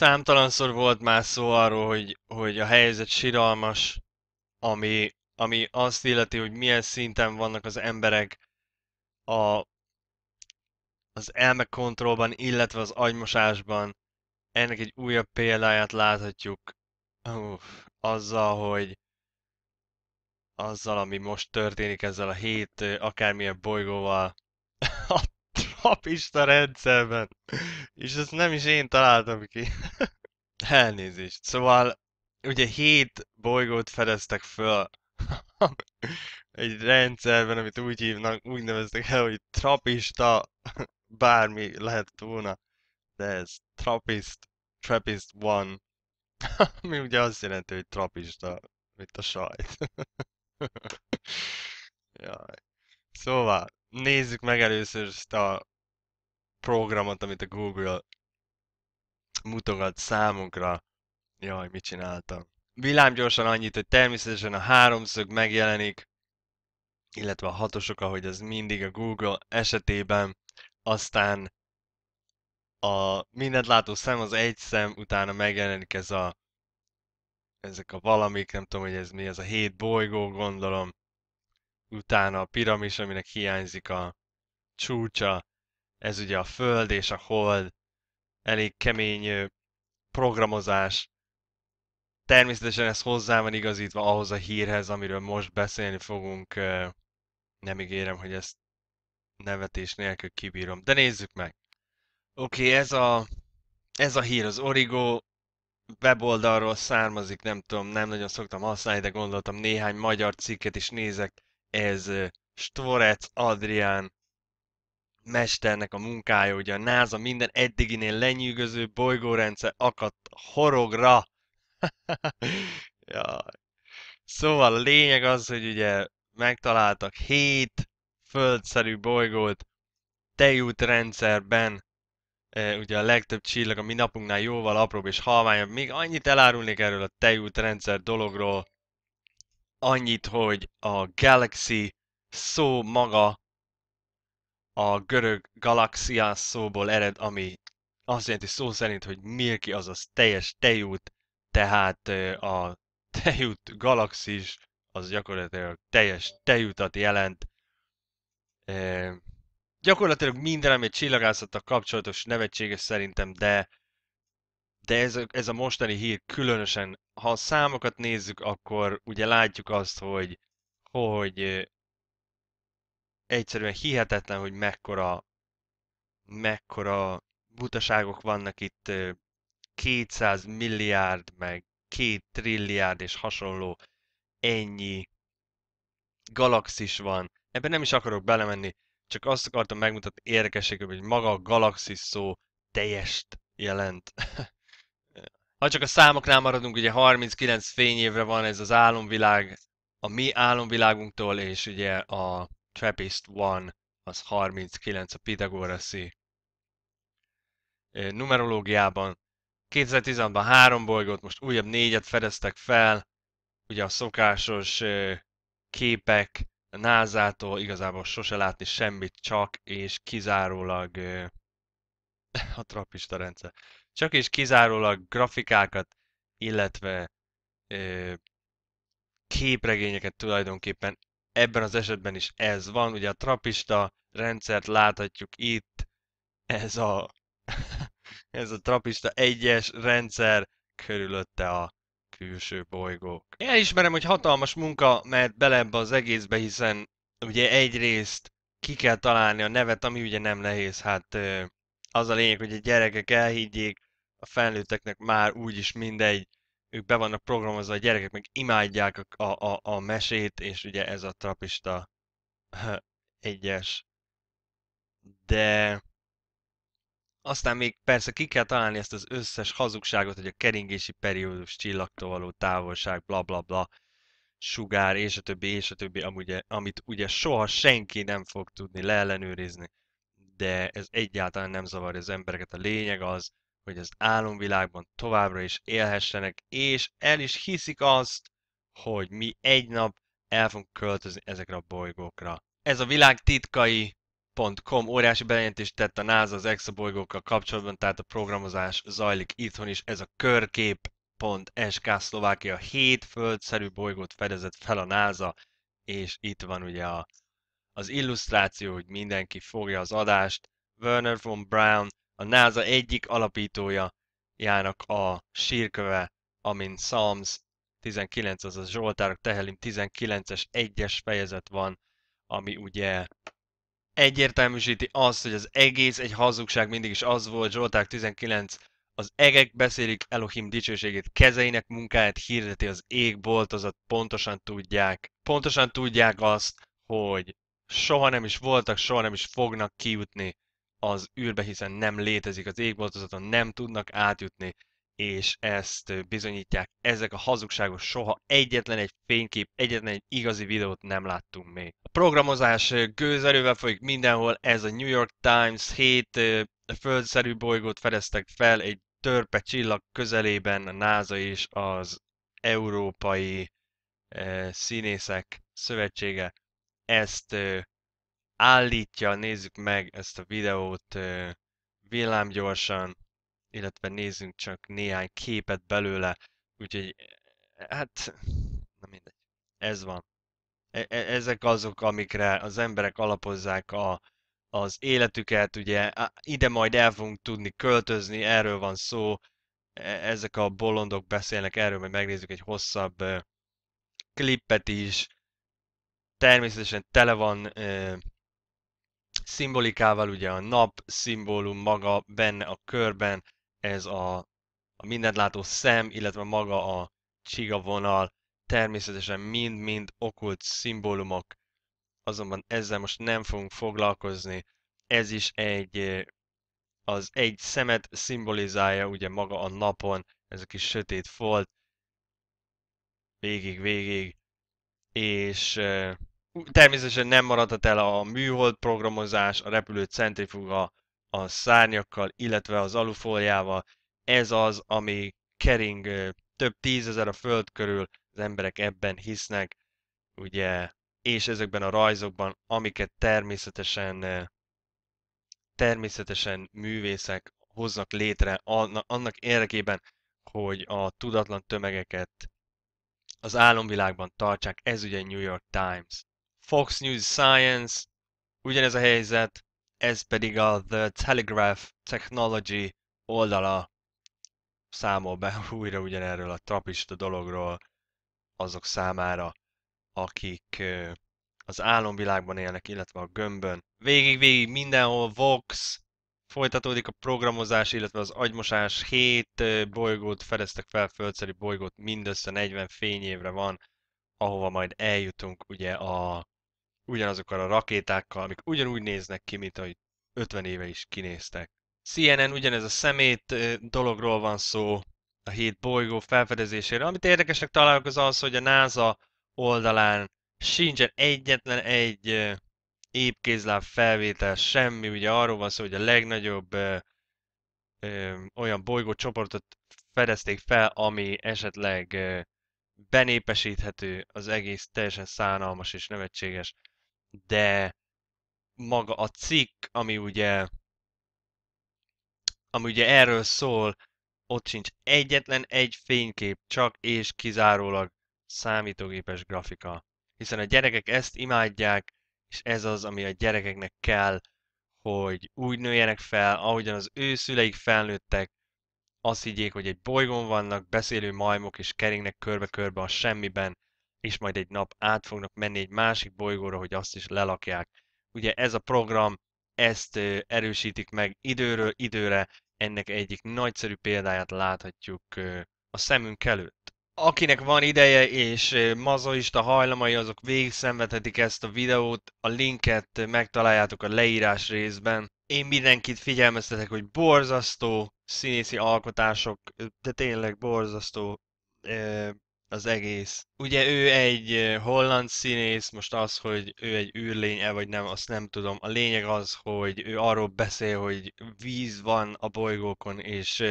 Számtalanszor volt már szó arról, hogy, hogy a helyzet siralmas, ami, ami azt illeti, hogy milyen szinten vannak az emberek a, az elmekontrollban, illetve az agymosásban. Ennek egy újabb példáját láthatjuk Uf, azzal, hogy azzal, ami most történik ezzel a hét akármilyen bolygóval, papista rendszerben. És ezt nem is én találtam ki. Elnézést. Szóval, ugye hét bolygót fedeztek föl. Egy rendszerben, amit úgy hívnak, úgy neveztek el, hogy trapista, bármi lehet volna. De ez trapist, trapist one. Ami ugye azt jelenti, hogy trapista, mint a sajt. Jaj. Szóval, nézzük meg először ezt a programot, amit a Google mutogat számunkra. Jaj, mit csináltam? gyorsan annyit, hogy természetesen a háromszög megjelenik, illetve a hatosok, ahogy az mindig a Google esetében, aztán a mindent látó szem, az egy szem, utána megjelenik ez a ezek a valamik, nem tudom, hogy ez mi, ez a hét bolygó, gondolom, utána a piramis, aminek hiányzik a csúcsa, ez ugye a Föld és a Hold, elég kemény programozás. Természetesen ez hozzá van igazítva ahhoz a hírhez, amiről most beszélni fogunk. Nem ígérem, hogy ezt nevetés nélkül kibírom, de nézzük meg. Oké, okay, ez a, ez a hír az Origo weboldalról származik, nem tudom, nem nagyon szoktam használni, de gondoltam néhány magyar cikket is nézek. Ez Storec Adrián mesternek a munkája, ugye a NASA minden eddiginél lenyűgöző bolygórendszer akadt horogra. ja. Szóval a lényeg az, hogy ugye megtaláltak hét földszerű bolygót tejút rendszerben, e, ugye a legtöbb csillag a mi napunknál jóval apróbb és halványabb. Még annyit elárulnék erről a tejút rendszer dologról, annyit, hogy a Galaxy szó maga a görög galaxia szóból ered, ami azt jelenti szó szerint, hogy az azaz teljes tejút, tehát a tejút galaxis az gyakorlatilag teljes tejutat jelent. E, gyakorlatilag minden, ami csillagászattal kapcsolatos nevetséges szerintem, de de ez a, ez a mostani hír különösen, ha a számokat nézzük, akkor ugye látjuk azt, hogy, hogy egyszerűen hihetetlen, hogy mekkora, mekkora butaságok vannak itt 200 milliárd, meg 2 trilliárd és hasonló ennyi galaxis van. Ebben nem is akarok belemenni, csak azt akartam megmutatni érdekességül, hogy maga a galaxis szó teljest jelent. ha csak a számoknál maradunk, ugye 39 fényévre van ez az álomvilág, a mi álomvilágunktól, és ugye a TRAPPIST-1 az 39 a Pitagoraszi eh, numerológiában. 2016-ban három bolygót, most újabb négyet fedeztek fel, ugye a szokásos eh, képek a NASA-tól igazából sose látni semmit, csak és kizárólag eh, a trapista rendszer. Csak és kizárólag grafikákat, illetve képregényeket tulajdonképpen ebben az esetben is ez van. Ugye a trapista rendszert láthatjuk itt, ez a, ez a trapista egyes rendszer, körülötte a külső bolygók. Én ismerem, hogy hatalmas munka mert bele ebbe az egészbe, hiszen ugye egyrészt ki kell találni a nevet, ami ugye nem nehéz, hát az a lényeg, hogy a gyerekek elhiggyék, a felnőtteknek már úgyis mindegy, ők be vannak programozva, a gyerekek meg imádják a, a, a mesét, és ugye ez a trapista egyes. De aztán még persze ki kell találni ezt az összes hazugságot, hogy a keringési periódus, csillagtól való távolság, bla bla bla, sugár, és a többi, és a többi, amúgy, amit ugye soha senki nem fog tudni leellenőrizni, de ez egyáltalán nem zavarja az embereket. A lényeg az, hogy az álomvilágban továbbra is élhessenek, és el is hiszik azt, hogy mi egy nap el fogunk költözni ezekre a bolygókra. Ez a világ titkai Com óriási bejelentést tett a NASA az bolygókkal kapcsolatban, tehát a programozás zajlik itthon is. Ez a körkép.sk Szlovákia 7 földszerű bolygót fedezett fel a NASA, és itt van ugye a, az illusztráció, hogy mindenki fogja az adást. Werner von Braun a NASA egyik alapítója jának a sírköve, amin Psalms 19, azaz Zsoltárok Tehelim 19-es egyes fejezet van, ami ugye egyértelműsíti azt, hogy az egész egy hazugság mindig is az volt, Zsoltár 19, az egek beszélik Elohim dicsőségét, kezeinek munkáját hirdeti az égboltozat, pontosan tudják, pontosan tudják azt, hogy soha nem is voltak, soha nem is fognak kijutni az űrbe, hiszen nem létezik az égboltozaton, nem tudnak átjutni, és ezt bizonyítják. Ezek a hazugságok soha egyetlen egy fénykép, egyetlen egy igazi videót nem láttunk még. A programozás gőzerővel folyik mindenhol, ez a New York Times 7 földszerű bolygót fedeztek fel egy törpe csillag közelében a NASA és az Európai e, Színészek Szövetsége ezt e, állítja, nézzük meg ezt a videót villámgyorsan, illetve nézzünk csak néhány képet belőle, úgyhogy e, hát, na mindegy, ez van. E, e Ezek azok, amikre az emberek alapozzák a, az életüket, ugye ide majd el fogunk tudni költözni, erről van szó, e, ezek a bolondok beszélnek erről, majd megnézzük egy hosszabb klippet is. Természetesen tele van szimbolikával, ugye a nap szimbólum maga benne a körben, ez a, a mindent szem, illetve maga a csiga vonal, természetesen mind-mind okult szimbólumok, azonban ezzel most nem fogunk foglalkozni. Ez is egy, eh, az egy szemet szimbolizálja ugye maga a napon, ez a kis sötét folt, végig-végig, és eh, természetesen nem maradhat el a műhold programozás, a repülő centrifuga a szárnyakkal, illetve az alufóliával. Ez az, ami kering több tízezer a föld körül, az emberek ebben hisznek, ugye, és ezekben a rajzokban, amiket természetesen természetesen művészek hoznak létre annak érdekében, hogy a tudatlan tömegeket az álomvilágban tartsák, ez ugye New York Times. Fox News Science, ugyanez a helyzet, ez pedig a The Telegraph Technology oldala számol be újra ugyanerről a trapista dologról azok számára, akik az álomvilágban élnek, illetve a gömbön. Végig-végig mindenhol Vox, folytatódik a programozás, illetve az agymosás, 7 bolygót fedeztek fel, földszeri bolygót, mindössze 40 fényévre van, ahova majd eljutunk ugye a ugyanazokkal a rakétákkal, amik ugyanúgy néznek ki, mint ahogy 50 éve is kinéztek. CNN ugyanez a szemét dologról van szó, a hét bolygó felfedezéséről. Amit érdekesnek találok az az, hogy a NASA oldalán sincsen egyetlen egy épkézláb felvétel, semmi. Ugye arról van szó, hogy a legnagyobb ö, ö, olyan bolygócsoportot fedezték fel, ami esetleg ö, benépesíthető, az egész teljesen szánalmas és nevetséges de maga a cikk, ami ugye, ami ugye erről szól, ott sincs egyetlen egy fénykép, csak és kizárólag számítógépes grafika. Hiszen a gyerekek ezt imádják, és ez az, ami a gyerekeknek kell, hogy úgy nőjenek fel, ahogyan az ő szüleik felnőttek, azt higgyék, hogy egy bolygón vannak, beszélő majmok és keringnek körbe-körbe a semmiben, és majd egy nap át fognak menni egy másik bolygóra, hogy azt is lelakják. Ugye ez a program ezt erősítik meg időről időre, ennek egyik nagyszerű példáját láthatjuk a szemünk előtt. Akinek van ideje és mazoista hajlamai, azok végig szenvedhetik ezt a videót, a linket megtaláljátok a leírás részben. Én mindenkit figyelmeztetek, hogy borzasztó színészi alkotások, de tényleg borzasztó az egész. Ugye ő egy holland színész, most az, hogy ő egy űrlénye vagy nem, azt nem tudom. A lényeg az, hogy ő arról beszél, hogy víz van a bolygókon, és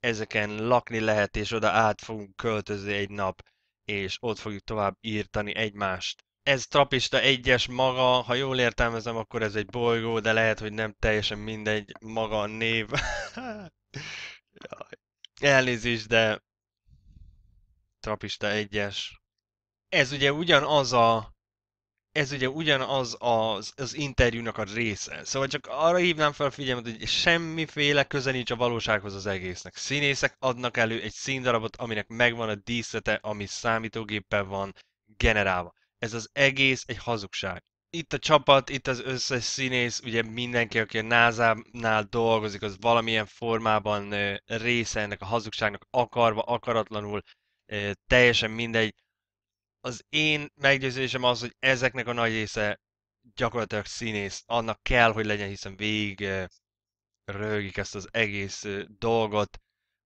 ezeken lakni lehet, és oda át fogunk költözni egy nap, és ott fogjuk tovább írtani egymást. Ez Trapista egyes maga, ha jól értelmezem, akkor ez egy bolygó, de lehet, hogy nem teljesen mindegy maga a név. Elnézést, de Trapista egyes. Ez ugye ugyanaz a ez ugye ugyanaz az, az interjúnak a része. Szóval csak arra hívnám fel a figyelmet, hogy semmiféle köze nincs a valósághoz az egésznek. Színészek adnak elő egy színdarabot, aminek megvan a díszlete, ami számítógéppel van generálva. Ez az egész egy hazugság. Itt a csapat, itt az összes színész, ugye mindenki, aki a NASA-nál dolgozik, az valamilyen formában része ennek a hazugságnak, akarva, akaratlanul teljesen mindegy. Az én meggyőződésem az, hogy ezeknek a nagy része gyakorlatilag színész, annak kell, hogy legyen, hiszen végig rögik ezt az egész dolgot,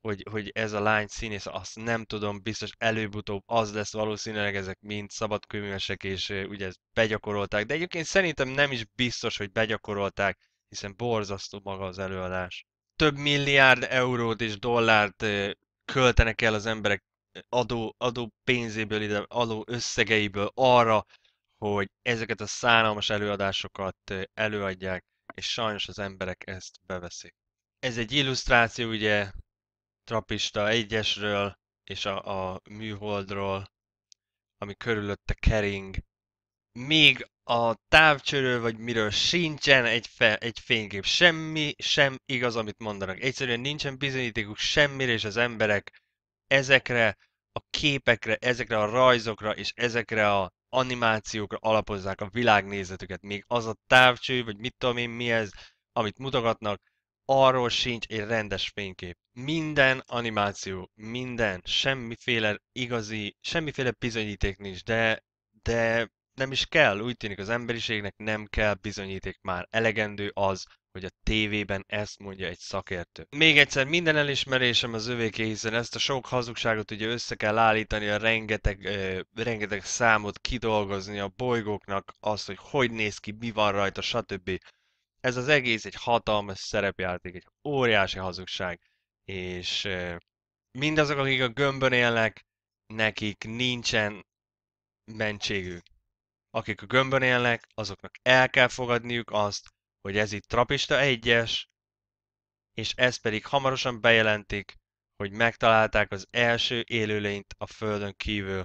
hogy, hogy ez a lány színész, azt nem tudom, biztos előbb-utóbb az lesz valószínűleg, ezek mind szabadkőművesek, és ugye ezt begyakorolták, de egyébként szerintem nem is biztos, hogy begyakorolták, hiszen borzasztó maga az előadás. Több milliárd eurót és dollárt költenek el az emberek adó, adó pénzéből, ide, adó összegeiből arra, hogy ezeket a szánalmas előadásokat előadják, és sajnos az emberek ezt beveszik. Ez egy illusztráció ugye Trapista egyesről és a, a műholdról, ami körülötte kering. Még a távcsőről, vagy miről sincsen egy, fe, egy fénykép. Semmi sem igaz, amit mondanak. Egyszerűen nincsen bizonyítékuk semmire, és az emberek ezekre a képekre, ezekre a rajzokra és ezekre a animációkra alapozzák a világnézetüket. Még az a távcső, vagy mit tudom én, mi ez, amit mutogatnak, arról sincs egy rendes fénykép. Minden animáció, minden, semmiféle igazi, semmiféle bizonyíték nincs, de, de nem is kell, úgy tűnik az emberiségnek nem kell bizonyíték már. Elegendő az, hogy a tévében ezt mondja egy szakértő. Még egyszer, minden elismerésem az övéké, hiszen ezt a sok hazugságot ugye össze kell állítani, a rengeteg, ö, rengeteg számot kidolgozni a bolygóknak, azt, hogy hogy néz ki, mi van rajta, stb. Ez az egész egy hatalmas szerepjáték, egy óriási hazugság, és ö, mindazok, akik a gömbön élnek, nekik nincsen mentségük. Akik a gömbön élnek, azoknak el kell fogadniuk azt, hogy ez itt trapista egyes, és ez pedig hamarosan bejelentik, hogy megtalálták az első élőlényt a Földön kívül,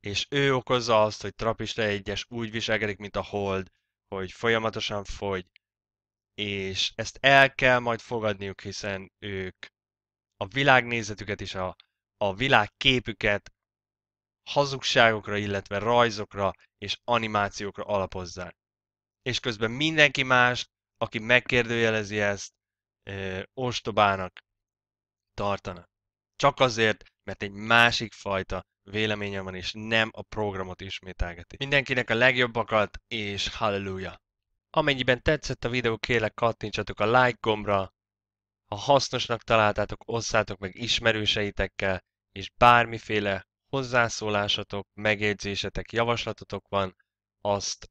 és ő okozza azt, hogy trapista egyes úgy viselkedik, mint a hold, hogy folyamatosan fogy, és ezt el kell majd fogadniuk, hiszen ők a világnézetüket és a, a világképüket hazugságokra, illetve rajzokra és animációkra alapozzák és közben mindenki más, aki megkérdőjelezi ezt, ö, ostobának tartana. Csak azért, mert egy másik fajta véleménye van, és nem a programot ismételgeti. Mindenkinek a legjobbakat, és halleluja! Amennyiben tetszett a videó, kérlek kattintsatok a like gombra, ha hasznosnak találtátok, osszátok meg ismerőseitekkel, és bármiféle hozzászólásatok, megjegyzésetek, javaslatotok van, azt